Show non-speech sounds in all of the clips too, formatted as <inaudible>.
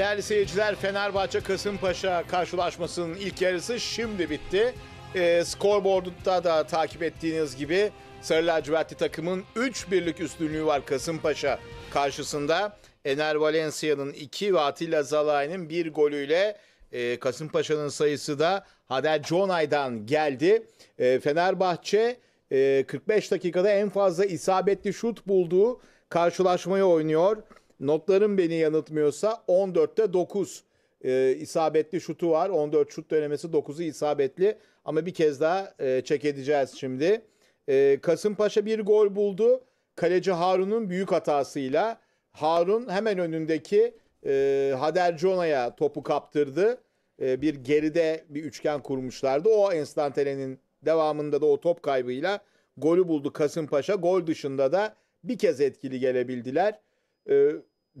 Değerli seyirciler Fenerbahçe Kasımpaşa karşılaşmasının ilk yarısı şimdi bitti. E, scoreboard'da da takip ettiğiniz gibi Sarı lacivertli takımın 3 birlik üstünlüğü var Kasımpaşa karşısında. Ener Valencia'nın 2 ve Atilla Zalai'nin 1 golüyle e, Kasımpaşa'nın sayısı da Hader Jonay'dan geldi. E, Fenerbahçe e, 45 dakikada en fazla isabetli şut bulduğu karşılaşmayı oynuyor. Notlarım beni yanıltmıyorsa 14'te 9 e, isabetli şutu var. 14 şut denemesi 9'u isabetli. Ama bir kez daha e, çek edeceğiz şimdi. E, Kasımpaşa bir gol buldu. Kaleci Harun'un büyük hatasıyla. Harun hemen önündeki e, Hader Cona'ya topu kaptırdı. E, bir geride bir üçgen kurmuşlardı. O enstantanenin devamında da o top kaybıyla golü buldu Kasımpaşa. Gol dışında da bir kez etkili gelebildiler. E,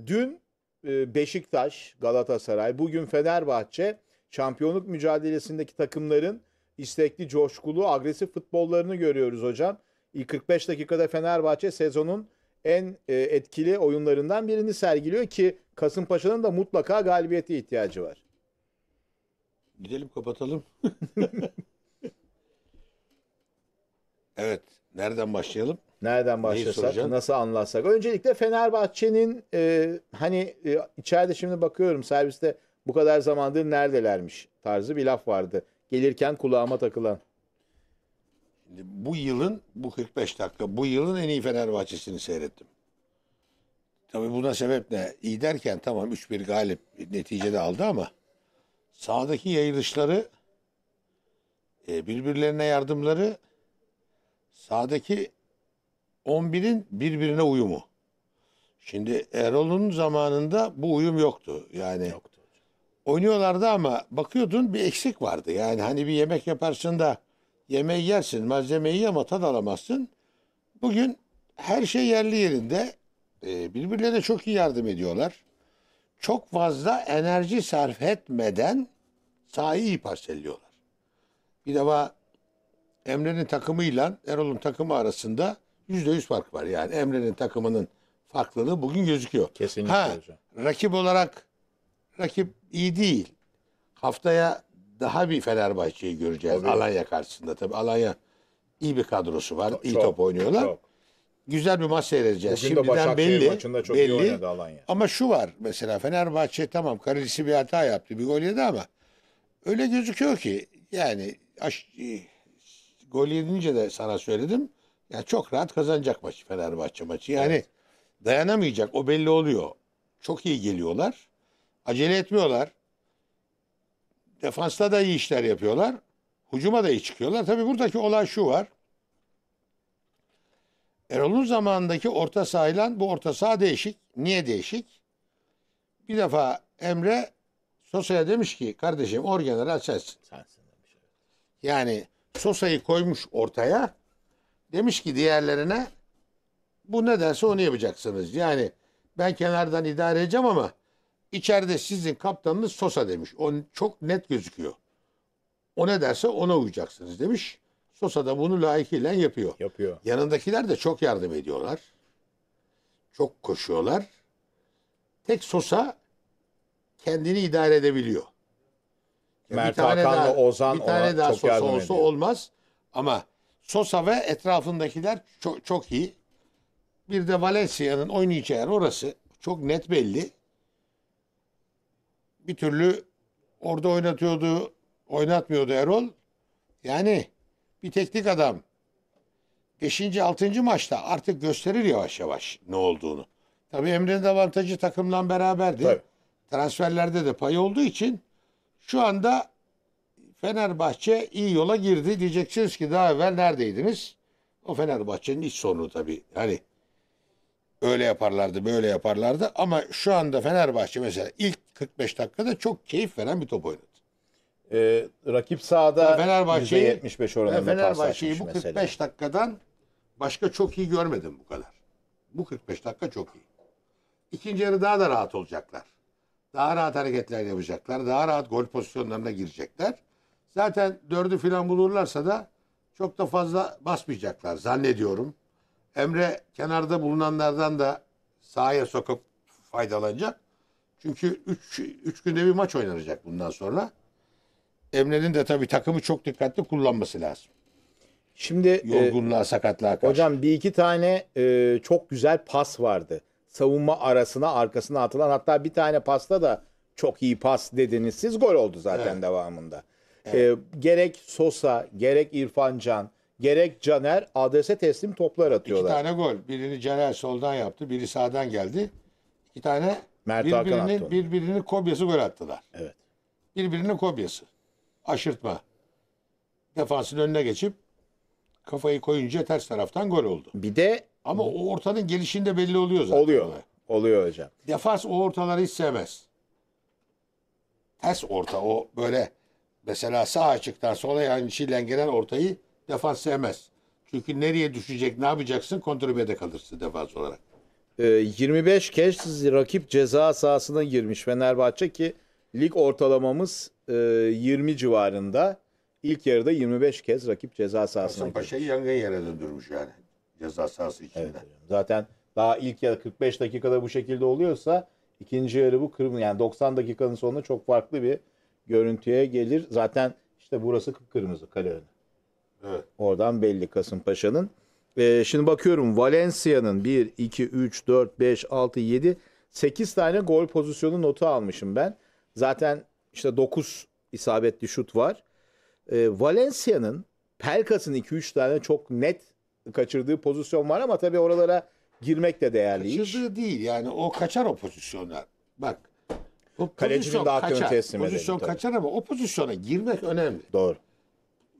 dün e, Beşiktaş, Galatasaray, bugün Fenerbahçe şampiyonluk mücadelesindeki takımların istekli, coşkulu, agresif futbollarını görüyoruz hocam. İlk 45 dakikada Fenerbahçe sezonun en e, etkili oyunlarından birini sergiliyor ki Kasımpaşa'nın da mutlaka galibiyete ihtiyacı var. Gidelim kapatalım. <laughs> evet, nereden başlayalım? Nereden başlasak, nasıl anlatsak? Öncelikle Fenerbahçe'nin e, hani e, içeride şimdi bakıyorum serviste bu kadar zamandır neredelermiş tarzı bir laf vardı. Gelirken kulağıma takılan. bu yılın, bu 45 dakika, bu yılın en iyi Fenerbahçe'sini seyrettim. Tabii buna sebep ne? İyi derken tamam 3-1 galip neticede aldı ama sahadaki yayılışları, e, birbirlerine yardımları, sahadaki 11'in birbirine uyumu. Şimdi Erol'un zamanında bu uyum yoktu. Yani yoktu. oynuyorlardı ama bakıyordun bir eksik vardı. Yani hani bir yemek yaparsın da yemeği yersin, malzemeyi ama tad alamazsın. Bugün her şey yerli yerinde. Ee, birbirlerine çok iyi yardım ediyorlar. Çok fazla enerji sarf etmeden sahayı iyi parselliyorlar. Bir defa Emre'nin takımıyla Erol'un takımı arasında Yüzde yüz fark var. Yani Emre'nin takımının farklılığı bugün gözüküyor. Kesinlikle ha, hocam. Rakip olarak rakip iyi değil. Haftaya daha bir Fenerbahçe'yi göreceğiz tabii. Alanya karşısında. Tabii Alanya iyi bir kadrosu var. Çok, iyi top oynuyorlar. Çok. Güzel bir maç seyredeceğiz. Bugün Şimdiden belli. maçında çok belli. iyi Alanya. Ama şu var mesela Fenerbahçe tamam Karilisi bir hata yaptı. Bir gol yedi ama öyle gözüküyor ki yani aş, gol yedince de sana söyledim ya çok rahat kazanacak maçı Fenerbahçe maçı. Yani evet. dayanamayacak o belli oluyor. Çok iyi geliyorlar. Acele etmiyorlar. Defansta da iyi işler yapıyorlar. Hucuma da iyi çıkıyorlar. Tabii buradaki olay şu var. Erol'un zamanındaki orta sahayla bu orta saha değişik. Niye değişik? Bir defa Emre Sosa'ya demiş ki kardeşim orgeneral sensin. Sensin demiş. Yani Sosa'yı koymuş ortaya demiş ki diğerlerine bu ne derse onu yapacaksınız. Yani ben kenardan idare edeceğim ama içeride sizin kaptanınız Sosa demiş. O çok net gözüküyor. O ne derse ona uyacaksınız demiş. Sosa da bunu layıkıyla yapıyor. Yapıyor. Yanındakiler de çok yardım ediyorlar. Çok koşuyorlar. Tek Sosa kendini idare edebiliyor. Mert Hakan'la Ozan bir tane ona daha çok Sosa yardım olsa ediyor. olmaz ama Sosa ve etrafındakiler çok, çok iyi. Bir de Valencia'nın oynayacağı yer orası. Çok net belli. Bir türlü orada oynatıyordu, oynatmıyordu Erol. Yani bir teknik adam. Beşinci, altıncı maçta artık gösterir yavaş yavaş ne olduğunu. Tabii Emre'nin avantajı takımla beraberdi. Tabii. Transferlerde de pay olduğu için şu anda Fenerbahçe iyi yola girdi. Diyeceksiniz ki daha evvel neredeydiniz? O Fenerbahçe'nin iç sorunu tabii. Hani öyle yaparlardı, böyle yaparlardı ama şu anda Fenerbahçe mesela ilk 45 dakikada çok keyif veren bir top oynadı. Ee, rakip sahada Fenerbahçe'yi 75 oranında Fenerbahçe'yi bu 45 mesela. dakikadan başka çok iyi görmedim bu kadar. Bu 45 dakika çok iyi. İkinci yarı daha da rahat olacaklar. Daha rahat hareketler yapacaklar. Daha rahat gol pozisyonlarına girecekler. Zaten dördü falan bulurlarsa da çok da fazla basmayacaklar zannediyorum. Emre kenarda bulunanlardan da sahaya sokup faydalanacak. Çünkü 3 günde bir maç oynanacak bundan sonra. Emre'nin de tabii takımı çok dikkatli kullanması lazım. Şimdi e, yorgunluğa, e, sakatlığa karşı. Hocam bir iki tane e, çok güzel pas vardı. Savunma arasına, arkasına atılan hatta bir tane pasta da çok iyi pas dediniz siz gol oldu zaten evet. devamında. Evet. E, gerek Sosa, gerek İrfan Can, gerek Caner adrese teslim toplar atıyorlar. İki tane gol. Birini Caner soldan yaptı, biri sağdan geldi. İki tane Mert birbirinin, birbirinin kopyası gol attılar. Evet. Birbirinin kopyası. Aşırtma. Defansın önüne geçip kafayı koyunca ters taraftan gol oldu. Bir de ama o ortanın gelişinde belli oluyor zaten. Oluyor. Olay. Oluyor hocam. Defans o ortaları hiç sevmez. Ters orta o böyle Mesela sağ açıktan sola yanlışıyla gelen ortayı defans sevmez. Çünkü nereye düşecek, ne yapacaksın? Kontrübede kalırsın defans olarak. 25 ee, kez rakip ceza sahasına girmiş Fenerbahçe ki lig ortalamamız 20 e, civarında. İlk yarıda 25 kez rakip ceza sahasına girmiş. Paşa'yı yangın yere döndürmüş yani ceza sahası içinde. Evet, zaten daha ilk yarı 45 dakikada bu şekilde oluyorsa ikinci yarı bu kırmızı yani 90 dakikanın sonunda çok farklı bir görüntüye gelir. Zaten işte burası kıpkırmızı kale önü. Evet. Oradan belli Kasımpaşa'nın. Ee, şimdi bakıyorum Valencia'nın 1, 2, 3, 4, 5, 6, 7, 8 tane gol pozisyonu notu almışım ben. Zaten işte 9 isabetli şut var. Ee, Valencia'nın Pelkas'ın 2-3 tane çok net kaçırdığı pozisyon var ama tabii oralara girmek de değerli Kaçırdığı iş. değil yani o kaçar o pozisyonlar. Bak o Kalecinin de kaçar. teslim Pozisyon tabii. kaçar ama o pozisyona girmek önemli. Doğru.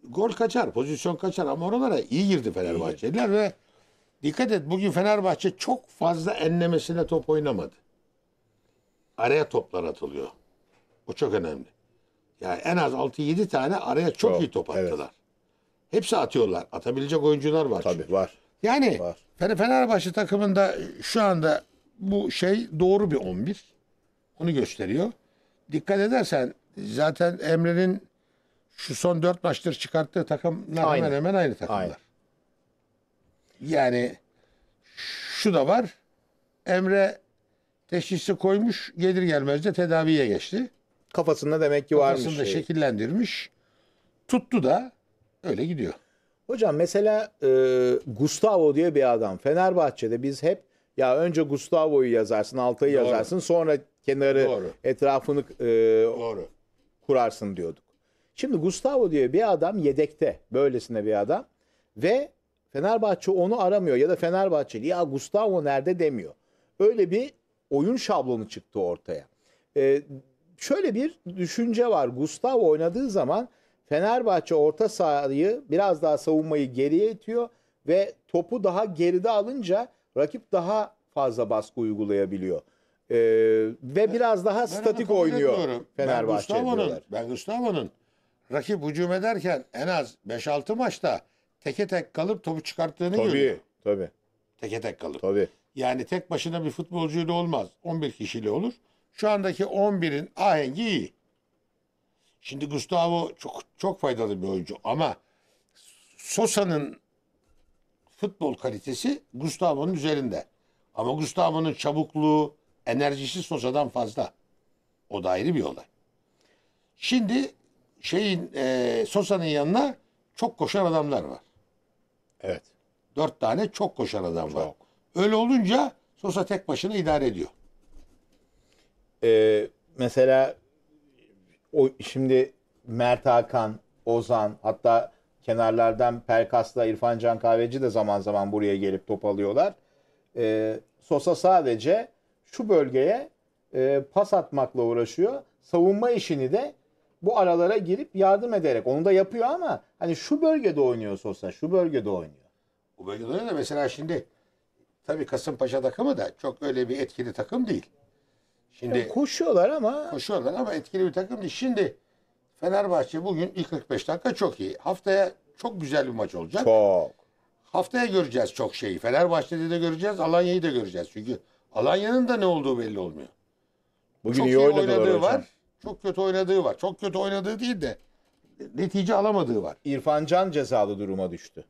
Gol kaçar, pozisyon kaçar ama oralara iyi girdi Fenerbahçeliler ve dikkat et bugün Fenerbahçe çok fazla enlemesine top oynamadı. Araya toplar atılıyor. O çok önemli. Yani en az 6-7 tane araya çok Çok, iyi top evet. Hepsi atıyorlar. Atabilecek oyuncular var. çünkü. var. Yani Var. Fenerbahçe takımında şu anda bu şey doğru bir 11. Onu gösteriyor. Dikkat edersen zaten Emre'nin şu son dört maçtır çıkarttığı takımlar aynı. hemen hemen aynı takımlar. Aynı. Yani şu da var. Emre teşhisi koymuş gelir gelmez de tedaviye geçti. Kafasında demek ki varmış. Kafasında şey. şekillendirmiş. Tuttu da öyle gidiyor. Hocam mesela e, Gustavo diye bir adam. Fenerbahçe'de biz hep ya önce Gustavo'yu yazarsın, Altay'ı yazarsın sonra kenarı Doğru. etrafını e, Doğru. kurarsın diyorduk. Şimdi Gustavo diye bir adam yedekte böylesine bir adam ve Fenerbahçe onu aramıyor ya da Fenerbahçeli ya Gustavo nerede demiyor. Öyle bir oyun şablonu çıktı ortaya. Ee, şöyle bir düşünce var. Gustavo oynadığı zaman Fenerbahçe orta sahayı biraz daha savunmayı geriye itiyor ve topu daha geride alınca rakip daha fazla baskı uygulayabiliyor. Ee, ve biraz daha statik oynuyor Fenerbahçe ben Gustavo'nun, ben Gustavo'nun rakip hücum ederken en az 5-6 maçta teke tek kalıp topu çıkarttığını görüyorum. Tabii, tabii, Teke tek kalıp. tabii. Yani tek başına bir futbolcuyla olmaz. 11 kişiyle olur. Şu andaki 11'in ahengi iyi. Şimdi Gustavo çok çok faydalı bir oyuncu ama Sosa'nın futbol kalitesi Gustavo'nun üzerinde. Ama Gustavo'nun çabukluğu, enerjisi sosadan fazla. O da ayrı bir olay. Şimdi şeyin e, Sosa'nın yanına çok koşan adamlar var. Evet. Dört tane çok koşan adam çok. var. Öyle olunca Sosa tek başına idare ediyor. Ee, mesela o şimdi Mert Hakan, Ozan hatta kenarlardan Perkas'la İrfan Can Kahveci de zaman zaman buraya gelip top alıyorlar. Ee, Sosa sadece şu bölgeye e, pas atmakla uğraşıyor. Savunma işini de bu aralara girip yardım ederek onu da yapıyor ama hani şu bölgede oynuyor Sosa, şu bölgede oynuyor. Bu bölgede oynuyor da mesela şimdi tabii Kasımpaşa takımı da çok öyle bir etkili takım değil. Şimdi yani koşuyorlar ama koşuyorlar ama etkili bir takım değil. Şimdi Fenerbahçe bugün ilk 45 dakika çok iyi. Haftaya çok güzel bir maç olacak. Çok. Haftaya göreceğiz çok şeyi. Fenerbahçe'de de göreceğiz, Alanya'yı da göreceğiz. Çünkü Alanya'nın da ne olduğu belli olmuyor. Bugün çok iyi, iyi oynadığı hocam. var. Çok kötü oynadığı var. Çok kötü oynadığı değil de netice alamadığı var. İrfan Can cezalı duruma düştü.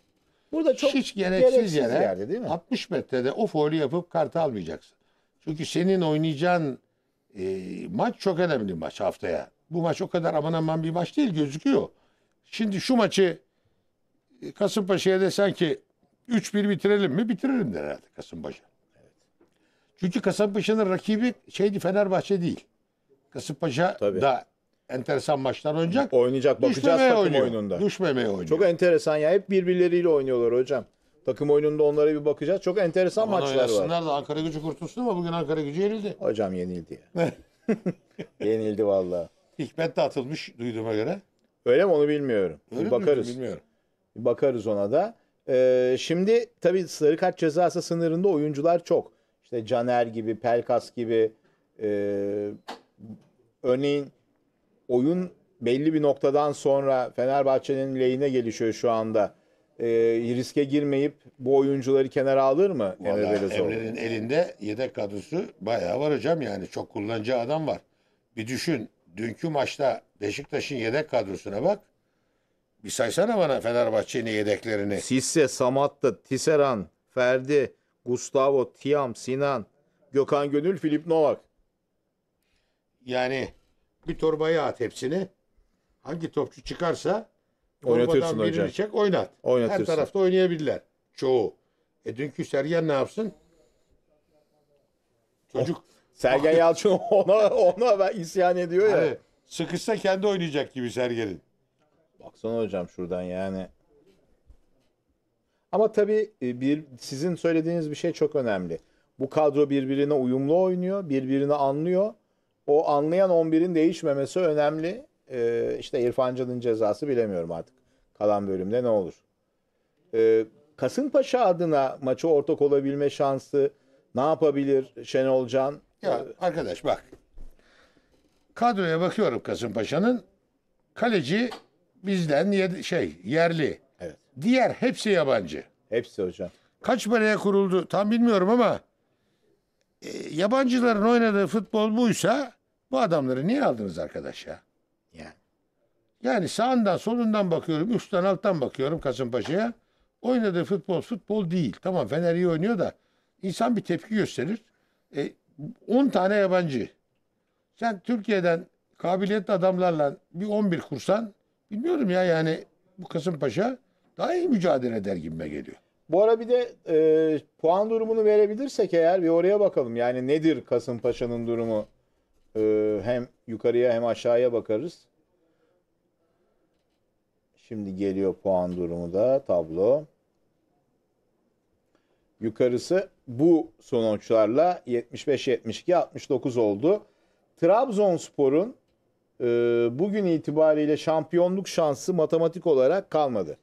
Burada çok hiç gereksiz, gereksiz yere yerde, değil mi? 60 metrede o faulü yapıp kartı almayacaksın. Çünkü senin oynayacağın e, maç çok önemli maç haftaya. Bu maç o kadar aman aman bir maç değil gözüküyor. Şimdi şu maçı e, Kasımpaşa'ya desen ki 3-1 bitirelim mi? Bitiririm der herhalde Kasımpaşa. Çünkü Kasımpaşa'nın rakibi şeydi Fenerbahçe değil. Kasımpaşa Tabii. da enteresan maçlar oynayacak. Oynayacak bakacağız takım oynuyor. oyununda. Düşmemeye oynuyor. Çok enteresan ya hep birbirleriyle oynuyorlar hocam. Takım oyununda onlara bir bakacağız. Çok enteresan Aman maçlar var. da Ankara gücü kurtulsun ama bugün Ankara gücü yenildi. Hocam yenildi ya. <laughs> yenildi vallahi. Hikmet de atılmış duyduğuma göre. Öyle mi onu bilmiyorum. Öyle bir bakarız. Bilmiyorum. Bir bakarız ona da. Ee, şimdi tabii sarı kart cezası sınırında oyuncular çok işte Caner gibi, Pelkas gibi e, örneğin oyun belli bir noktadan sonra Fenerbahçe'nin lehine gelişiyor şu anda. E, riske girmeyip bu oyuncuları kenara alır mı Vallahi Emre'nin elinde yedek kadrosu bayağı var hocam yani çok kullanacağı adam var. Bir düşün dünkü maçta Beşiktaş'ın yedek kadrosuna bak. Bir saysana bana Fenerbahçe'nin yedeklerini. Sisse, Samatta, Tiseran, Ferdi, Gustavo, Tiam, Sinan, Gökhan Gönül, Filip Novak. Yani bir torbaya at hepsini. Hangi topçu çıkarsa torbadan birini hocam. çek oynat. Her Oynatırsın. tarafta oynayabilirler. Çoğu. E dünkü Sergen ne yapsın? Çocuk oh, Sergen <laughs> Yalçın ona ona ben isyan ediyor ya. hani sıkışsa kendi oynayacak gibi Sergen'in. Baksana hocam şuradan yani. Ama tabii e, bir, sizin söylediğiniz bir şey çok önemli. Bu kadro birbirine uyumlu oynuyor, birbirini anlıyor. O anlayan 11'in değişmemesi önemli. Ee, işte İrfan Can'ın cezası bilemiyorum artık. Kalan bölümde ne olur? Ee, Kasımpaşa adına maçı ortak olabilme şansı ne yapabilir Şenol Can? Ya arkadaş bak. Kadroya bakıyorum Kasımpaşa'nın. Kaleci bizden şey yerli. Diğer hepsi yabancı. Hepsi hocam. Kaç paraya kuruldu tam bilmiyorum ama e, yabancıların oynadığı futbol buysa bu adamları niye aldınız arkadaş ya? Yani. Yani sağından solundan bakıyorum, üstten alttan bakıyorum Kasımpaşa'ya. Oynadığı futbol futbol değil. Tamam Fener iyi oynuyor da insan bir tepki gösterir. E, 10 tane yabancı. Sen Türkiye'den kabiliyetli adamlarla bir 11 kursan bilmiyorum ya yani bu Kasımpaşa daha iyi mücadele eder gibime geliyor. Bu ara bir de e, puan durumunu verebilirsek eğer bir oraya bakalım. Yani nedir Kasımpaşa'nın durumu? E, hem yukarıya hem aşağıya bakarız. Şimdi geliyor puan durumu da tablo. Yukarısı bu sonuçlarla 75-72 69 oldu. Trabzonspor'un e, bugün itibariyle şampiyonluk şansı matematik olarak kalmadı.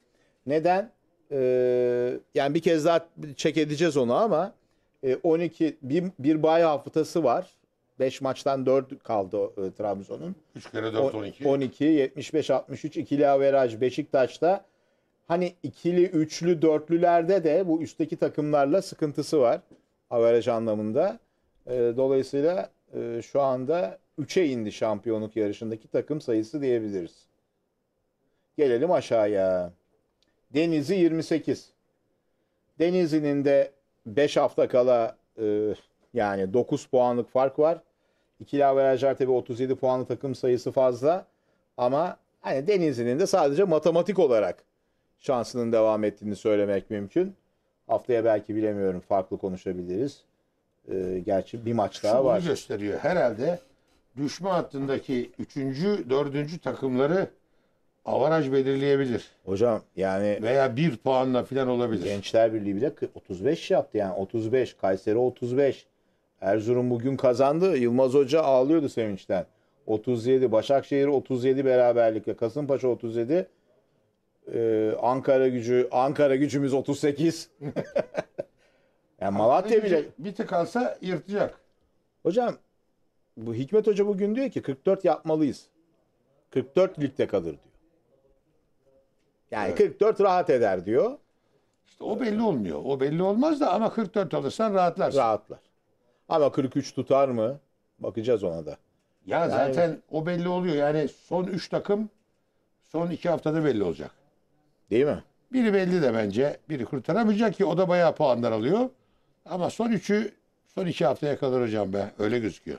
Neden? Ee, yani bir kez daha çek edeceğiz onu ama e, 12 bir, bir bay hafıtası var. 5 maçtan 4 kaldı e, Trabzon'un. 3 kere 4 12. 12 75 63 ikili averaj Beşiktaş'ta. Hani ikili, üçlü, dörtlülerde de bu üstteki takımlarla sıkıntısı var averaj anlamında. E, dolayısıyla e, şu anda 3'e indi şampiyonluk yarışındaki takım sayısı diyebiliriz. Gelelim aşağıya. Denizi 28. Denizli'nin de 5 hafta kala e, yani 9 puanlık fark var. İkili averajlar tabi 37 puanlı takım sayısı fazla. Ama hani Denizli'nin de sadece matematik olarak şansının devam ettiğini söylemek mümkün. Haftaya belki bilemiyorum farklı konuşabiliriz. E, gerçi bir maç daha var. Şunu gösteriyor herhalde düşme hattındaki 3. 4. takımları avaraj belirleyebilir. Hocam yani Veya bir puanla falan olabilir. Gençler Birliği bile 35 yaptı yani 35 Kayseri 35. Erzurum bugün kazandı. Yılmaz Hoca ağlıyordu sevinçten. 37 Başakşehir 37 beraberlikle Kasımpaşa 37 ee, Ankara gücü Ankara gücümüz 38. <laughs> yani Malatya bile Bir tık alsa yırtacak. Hocam bu Hikmet Hoca bugün diyor ki 44 yapmalıyız. 44 ligde kalır diyor. Yani evet. 44 rahat eder diyor. İşte o belli olmuyor. O belli olmaz da ama 44 alırsan rahatlar. Rahatlar. Ama 43 tutar mı? Bakacağız ona da. Ya yani, zaten o belli oluyor. Yani son 3 takım son 2 haftada belli olacak. Değil mi? Biri belli de bence. Biri kurtaramayacak ki o da bayağı puanlar alıyor. Ama son 3'ü son 2 haftaya kadar hocam be. Öyle gözüküyor.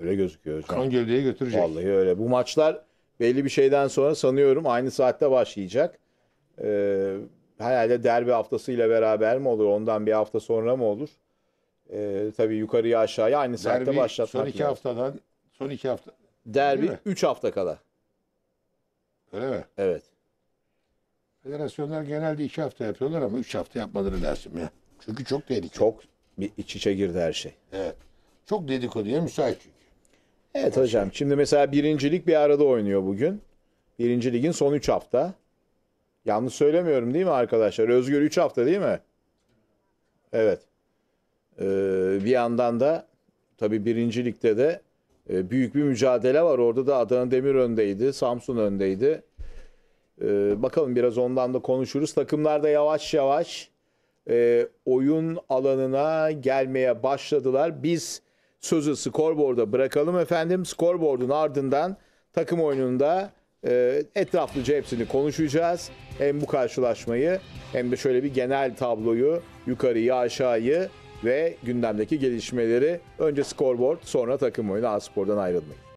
Öyle gözüküyor hocam. Kan gövdeye götürecek. Vallahi öyle. Bu maçlar belli bir şeyden sonra sanıyorum aynı saatte başlayacak. Ee, herhalde derbi haftasıyla beraber mi olur? Ondan bir hafta sonra mı olur? Ee, tabii yukarıya aşağıya aynı saatte derbi, başlatmak Son iki lazım. haftadan son iki hafta. Derbi Üç hafta kala. Öyle mi? Evet. Federasyonlar genelde iki hafta yapıyorlar ama üç hafta yapmaları lazım ya. Çünkü çok tehlikeli. Çok bir iç içe girdi her şey. Evet. Çok dedikoduya müsait çünkü. Evet hocam. Şimdi mesela birincilik bir arada oynuyor bugün. Birinci ligin son 3 hafta. Yanlış söylemiyorum değil mi arkadaşlar? Özgür 3 hafta değil mi? Evet. Ee, bir yandan da tabii birincilikte de e, büyük bir mücadele var. Orada da Adana Demir öndeydi. Samsun öndeydi. Ee, bakalım biraz ondan da konuşuruz. Takımlar da yavaş yavaş e, oyun alanına gelmeye başladılar. Biz sözü skorboarda bırakalım efendim. Skorboardun ardından takım oyununda e, etraflıca hepsini konuşacağız. Hem bu karşılaşmayı hem de şöyle bir genel tabloyu yukarıyı aşağıyı ve gündemdeki gelişmeleri önce skorboard sonra takım oyunu Aspor'dan ayrılmayın.